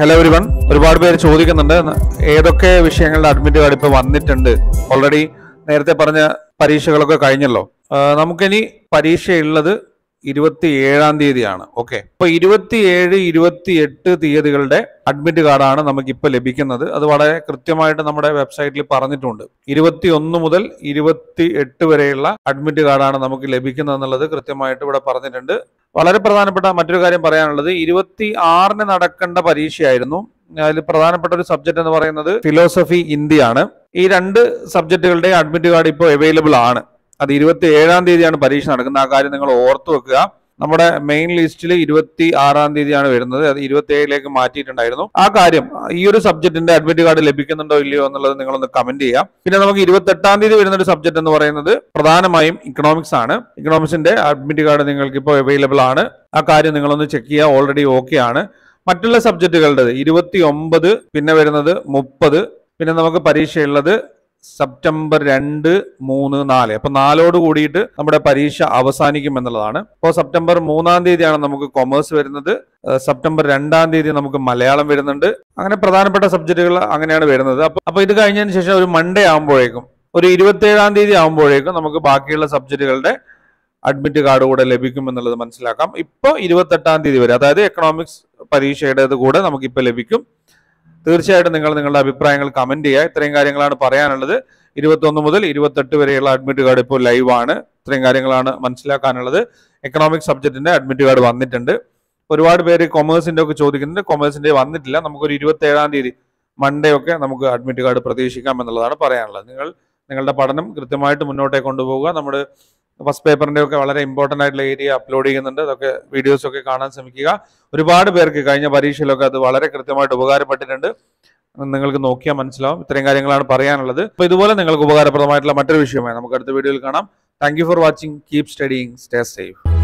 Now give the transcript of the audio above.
hello every one ഒരുപാട് പേര് ചോദിക്കുന്നുണ്ട് ഏതൊക്കെ വിഷയങ്ങളുടെ അഡ്മിറ്റ് കാർഡ് ഇപ്പോൾ വന്നിട്ടുണ്ട് ഓൾറെഡി നേരത്തെ പറഞ്ഞ പരീക്ഷകളൊക്കെ കഴിഞ്ഞല്ലോ നമുക്കിനി പരീക്ഷയുള്ളത് ഇരുപത്തി ഏഴാം തീയതിയാണ് ഓക്കെ ഇപ്പൊ ഏഴ് ഇരുപത്തി എട്ട് തീയതികളുടെ അഡ്മിറ്റ് കാർഡാണ് ഇപ്പൊ ലഭിക്കുന്നത് അത് വളരെ കൃത്യമായിട്ട് നമ്മുടെ വെബ്സൈറ്റിൽ പറഞ്ഞിട്ടുണ്ട് ഇരുപത്തി ഒന്ന് മുതൽ ഇരുപത്തി എട്ട് വരെയുള്ള അഡ്മിറ്റ് കാർഡാണ് നമുക്ക് ലഭിക്കുന്നത് എന്നുള്ളത് കൃത്യമായിട്ട് ഇവിടെ പറഞ്ഞിട്ടുണ്ട് വളരെ പ്രധാനപ്പെട്ട മറ്റൊരു കാര്യം പറയാനുള്ളത് ഇരുപത്തി ആറിന് നടക്കേണ്ട പരീക്ഷയായിരുന്നു അതിൽ പ്രധാനപ്പെട്ട ഒരു സബ്ജക്റ്റ് എന്ന് പറയുന്നത് ഫിലോസഫി ഇന്ത്യയാണ് ഈ രണ്ട് സബ്ജക്റ്റുകളുടെ അഡ്മിറ്റ് കാർഡ് ഇപ്പോൾ അവൈലബിൾ ആണ് അത് ഇരുപത്തി ഏഴാം തീയതിയാണ് പരീക്ഷ നടക്കുന്നത് ആ കാര്യം നിങ്ങൾ ഓർത്തു വെക്കുക നമ്മുടെ മെയിൻ ലിസ്റ്റിൽ ഇരുപത്തി ആറാം തീയതിയാണ് വരുന്നത് അത് ഏഴിലേക്ക് മാറ്റിയിട്ടുണ്ടായിരുന്നു ആ കാര്യം ഈ ഒരു സബ്ജക്റ്റിന്റെ അഡ്മിറ്റ് കാർഡ് ലഭിക്കുന്നുണ്ടോ ഇല്ലയോ എന്നുള്ളത് നിങ്ങളൊന്ന് കമന്റ് ചെയ്യാം പിന്നെ നമുക്ക് എട്ടാം തീയതി വരുന്ന ഒരു സബ്ജക്ട് എന്ന് പറയുന്നത് പ്രധാനമായും ഇക്കണോമിക്സ് ആണ് ഇക്കണോമിക്സിന്റെ അഡ്മിറ്റ് കാർഡ് നിങ്ങൾക്ക് ഇപ്പോൾ അവൈലബിൾ ആണ് ആ കാര്യം നിങ്ങളൊന്ന് ചെക്ക് ചെയ്യുക ഓൾറെഡി ഓക്കെ ആണ് മറ്റുള്ള സബ്ജക്റ്റുകളുടേത് ഇരുപത്തി ഒമ്പത് പിന്നെ വരുന്നത് മുപ്പത് പിന്നെ നമുക്ക് പരീക്ഷയുള്ളത് സെപ്റ്റംബർ രണ്ട് മൂന്ന് നാല് അപ്പൊ നാലോട് കൂടിയിട്ട് നമ്മുടെ പരീക്ഷ അവസാനിക്കും എന്നുള്ളതാണ് അപ്പോൾ സെപ്റ്റംബർ മൂന്നാം തീയതിയാണ് നമുക്ക് കൊമേഴ്സ് വരുന്നത് സെപ്റ്റംബർ രണ്ടാം തീയതി നമുക്ക് മലയാളം വരുന്നുണ്ട് അങ്ങനെ പ്രധാനപ്പെട്ട സബ്ജക്റ്റുകൾ അങ്ങനെയാണ് വരുന്നത് അപ്പൊ അപ്പൊ ഇത് കഴിഞ്ഞതിന് ശേഷം ഒരു മൺഡേ ആകുമ്പോഴേക്കും ഒരു ഏഴാം തീയതി ആകുമ്പോഴേക്കും നമുക്ക് ബാക്കിയുള്ള സബ്ജക്റ്റുകളുടെ അഡ്മിറ്റ് കാർഡ് കൂടെ ലഭിക്കും എന്നുള്ളത് മനസ്സിലാക്കാം ഇപ്പോൾ ഇരുപത്തെട്ടാം തീയതി വരെ അതായത് എക്കണോമിക്സ് പരീക്ഷയുടേത് കൂടെ നമുക്കിപ്പോൾ ലഭിക്കും തീർച്ചയായിട്ടും നിങ്ങൾ നിങ്ങളുടെ അഭിപ്രായങ്ങൾ കമന്റ് ചെയ്യുക ഇത്രയും കാര്യങ്ങളാണ് പറയാനുള്ളത് ഇരുപത്തൊന്ന് മുതൽ ഇരുപത്തെട്ട് വരെയുള്ള അഡ്മിറ്റ് കാർഡ് ഇപ്പോൾ ലൈവാണ് ഇത്രയും കാര്യങ്ങളാണ് മനസ്സിലാക്കാനുള്ളത് എക്കണോമിക് സബ്ജക്റ്റിന്റെ അഡ്മിറ്റ് കാർഡ് വന്നിട്ടുണ്ട് ഒരുപാട് പേര് കൊമേഴ്സിന്റെ ഒക്കെ ചോദിക്കുന്നുണ്ട് കൊമേഴ്സിന്റെ വന്നിട്ടില്ല നമുക്കൊരു ഇരുപത്തി ഏഴാം തീയതി മൺഡേ ഒക്കെ നമുക്ക് അഡ്മിറ്റ് കാർഡ് പ്രതീക്ഷിക്കാം എന്നുള്ളതാണ് പറയാനുള്ളത് നിങ്ങൾ നിങ്ങളുടെ പഠനം കൃത്യമായിട്ട് മുന്നോട്ടേ കൊണ്ടുപോകുക നമ്മുടെ ഫസ്റ്റ് പേപ്പറിന്റെ ഒക്കെ വളരെ ഇമ്പോർട്ടൻ്റ് ആയിട്ടുള്ള ഏരിയ അപ്ലോഡ് ചെയ്യുന്നുണ്ട് അതൊക്കെ വീഡിയോസ് ഒക്കെ കാണാൻ ശ്രമിക്കുക ഒരുപാട് പേർക്ക് കഴിഞ്ഞ പരീക്ഷയിലൊക്കെ അത് വളരെ കൃത്യമായിട്ട് ഉപകാരപ്പെട്ടിട്ടുണ്ട് നിങ്ങൾക്ക് നോക്കിയാൽ മനസ്സിലാവും ഇത്രയും കാര്യങ്ങളാണ് പറയാനുള്ളത് അപ്പോൾ ഇതുപോലെ നിങ്ങൾക്ക് ഉപകാരപ്രദമായിട്ടുള്ള മറ്റൊരു വിഷയമായി നമുക്ക് അടുത്ത വീഡിയോയിൽ കാണാം thank for watching keep studying stay safe